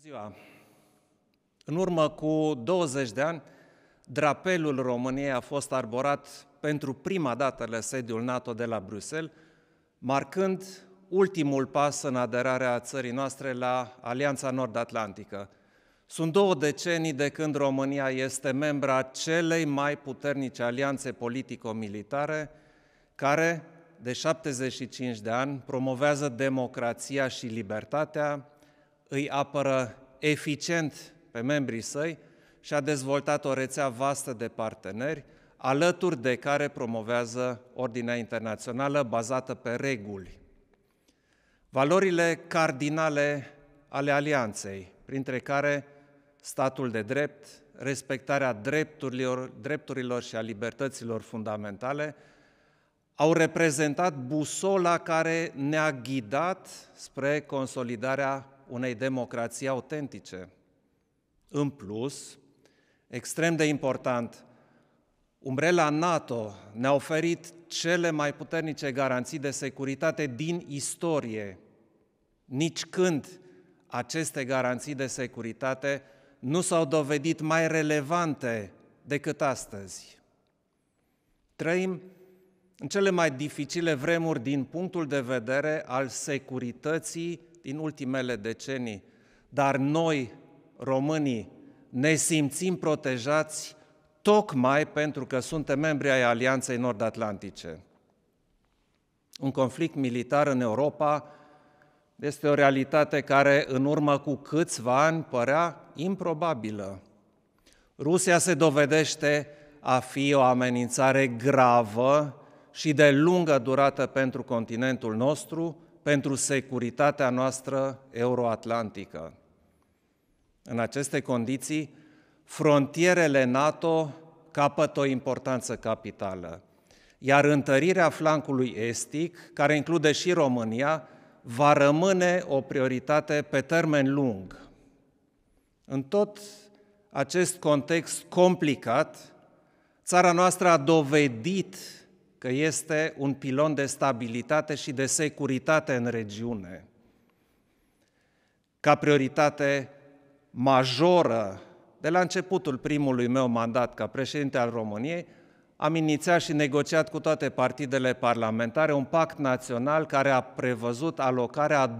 ziua! În urmă cu 20 de ani, drapelul României a fost arborat pentru prima dată la sediul NATO de la Bruxelles, marcând ultimul pas în aderarea țării noastre la Alianța Nord-Atlantică. Sunt două decenii de când România este membra celei mai puternice alianțe politico-militare, care de 75 de ani promovează democrația și libertatea, îi apără eficient pe membrii săi și a dezvoltat o rețea vastă de parteneri, alături de care promovează ordinea internațională bazată pe reguli. Valorile cardinale ale alianței, printre care statul de drept, respectarea drepturilor, drepturilor și a libertăților fundamentale, au reprezentat busola care ne-a ghidat spre consolidarea unei democrații autentice. În plus, extrem de important, umbrela NATO ne-a oferit cele mai puternice garanții de securitate din istorie. Nici când aceste garanții de securitate nu s-au dovedit mai relevante decât astăzi. Trăim în cele mai dificile vremuri din punctul de vedere al securității din ultimele decenii, dar noi, românii, ne simțim protejați tocmai pentru că suntem membri ai Alianței Nord-Atlantice. Un conflict militar în Europa este o realitate care în urmă cu câțiva ani părea improbabilă. Rusia se dovedește a fi o amenințare gravă și de lungă durată pentru continentul nostru, pentru securitatea noastră euroatlantică. În aceste condiții, frontierele NATO capătă o importanță capitală, iar întărirea flancului estic, care include și România, va rămâne o prioritate pe termen lung. În tot acest context complicat, țara noastră a dovedit că este un pilon de stabilitate și de securitate în regiune. Ca prioritate majoră, de la începutul primului meu mandat ca președinte al României, am inițiat și negociat cu toate partidele parlamentare un pact național care a prevăzut alocarea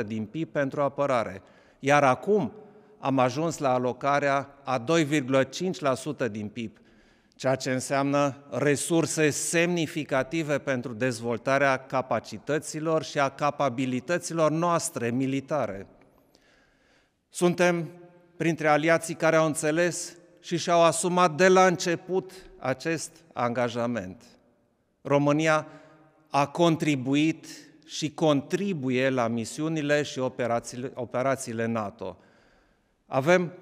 2% din PIB pentru apărare. Iar acum am ajuns la alocarea a 2,5% din PIB ceea ce înseamnă resurse semnificative pentru dezvoltarea capacităților și a capabilităților noastre militare. Suntem printre aliații care au înțeles și și-au asumat de la început acest angajament. România a contribuit și contribuie la misiunile și operațiile, operațiile NATO. Avem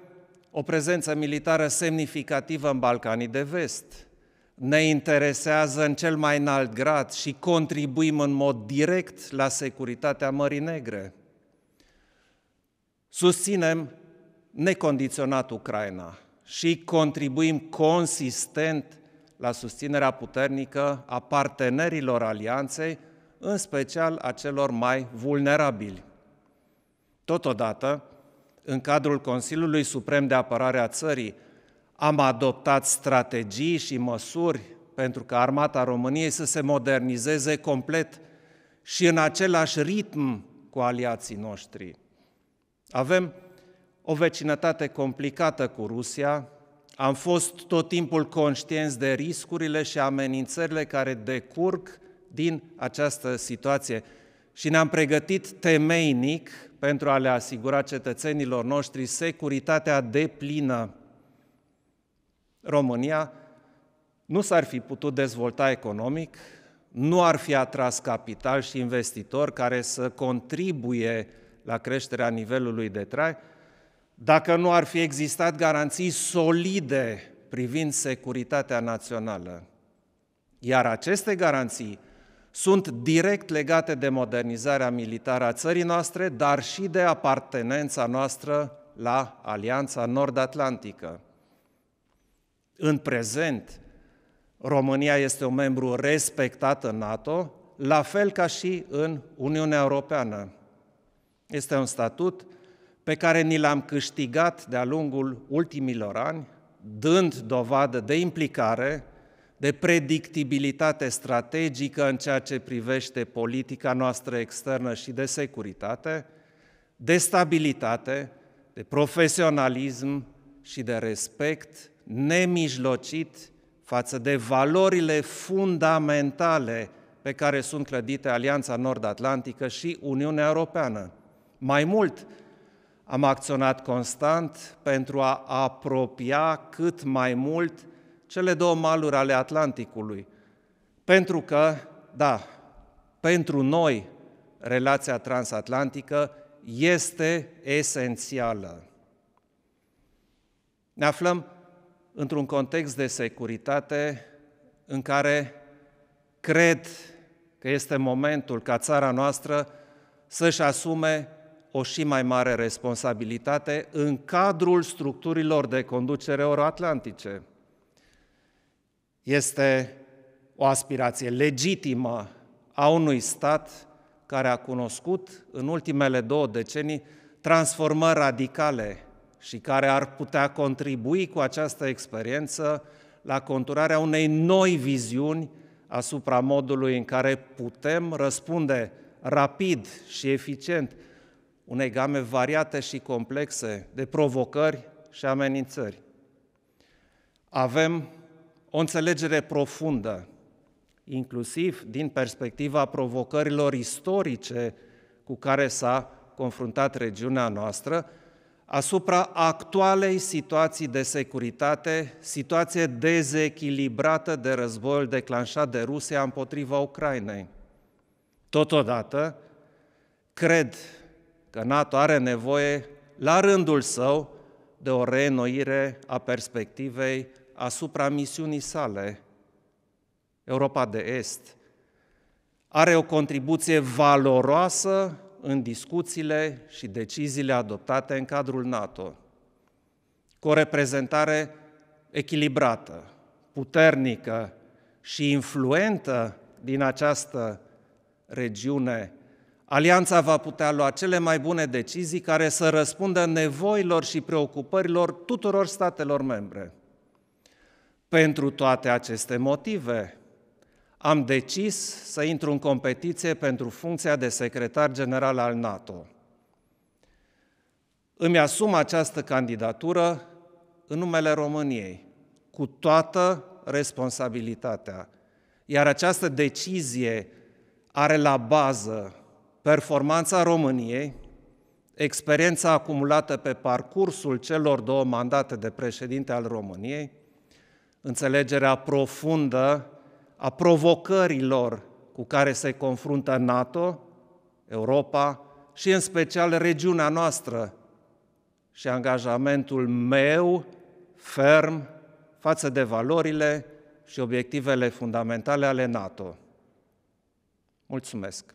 o prezență militară semnificativă în Balcanii de Vest. Ne interesează în cel mai înalt grad și contribuim în mod direct la securitatea Mării Negre. Susținem necondiționat Ucraina și contribuim consistent la susținerea puternică a partenerilor alianței, în special a celor mai vulnerabili. Totodată, în cadrul Consiliului Suprem de Apărare a Țării, am adoptat strategii și măsuri pentru ca armata României să se modernizeze complet și în același ritm cu aliații noștri. Avem o vecinătate complicată cu Rusia, am fost tot timpul conștienți de riscurile și amenințările care decurg din această situație și ne-am pregătit temeinic pentru a le asigura cetățenilor noștri securitatea deplină. România nu s-ar fi putut dezvolta economic, nu ar fi atras capital și investitor care să contribuie la creșterea nivelului de trai, dacă nu ar fi existat garanții solide privind securitatea națională. Iar aceste garanții sunt direct legate de modernizarea militară a țării noastre, dar și de apartenența noastră la Alianța Nord-Atlantică. În prezent, România este un membru respectat în NATO, la fel ca și în Uniunea Europeană. Este un statut pe care ni l-am câștigat de-a lungul ultimilor ani, dând dovadă de implicare de predictibilitate strategică în ceea ce privește politica noastră externă și de securitate, de stabilitate, de profesionalism și de respect nemijlocit față de valorile fundamentale pe care sunt clădite Alianța Nord-Atlantică și Uniunea Europeană. Mai mult, am acționat constant pentru a apropia cât mai mult cele două maluri ale Atlanticului. Pentru că, da, pentru noi relația transatlantică este esențială. Ne aflăm într-un context de securitate în care cred că este momentul ca țara noastră să-și asume o și mai mare responsabilitate în cadrul structurilor de conducere euroatlantice este o aspirație legitimă a unui stat care a cunoscut în ultimele două decenii transformări radicale și care ar putea contribui cu această experiență la conturarea unei noi viziuni asupra modului în care putem răspunde rapid și eficient unei game variate și complexe de provocări și amenințări. Avem o înțelegere profundă, inclusiv din perspectiva provocărilor istorice cu care s-a confruntat regiunea noastră, asupra actualei situații de securitate, situație dezechilibrată de războiul declanșat de Rusia împotriva Ucrainei. Totodată, cred că NATO are nevoie, la rândul său, de o reînnoire a perspectivei asupra misiunii sale, Europa de Est, are o contribuție valoroasă în discuțiile și deciziile adoptate în cadrul NATO, cu o reprezentare echilibrată, puternică și influentă din această regiune, Alianța va putea lua cele mai bune decizii care să răspundă nevoilor și preocupărilor tuturor statelor membre. Pentru toate aceste motive, am decis să intru în competiție pentru funcția de secretar general al NATO. Îmi asum această candidatură în numele României, cu toată responsabilitatea. Iar această decizie are la bază performanța României, experiența acumulată pe parcursul celor două mandate de președinte al României, înțelegerea profundă a provocărilor cu care se confruntă NATO, Europa și în special regiunea noastră și angajamentul meu ferm față de valorile și obiectivele fundamentale ale NATO. Mulțumesc!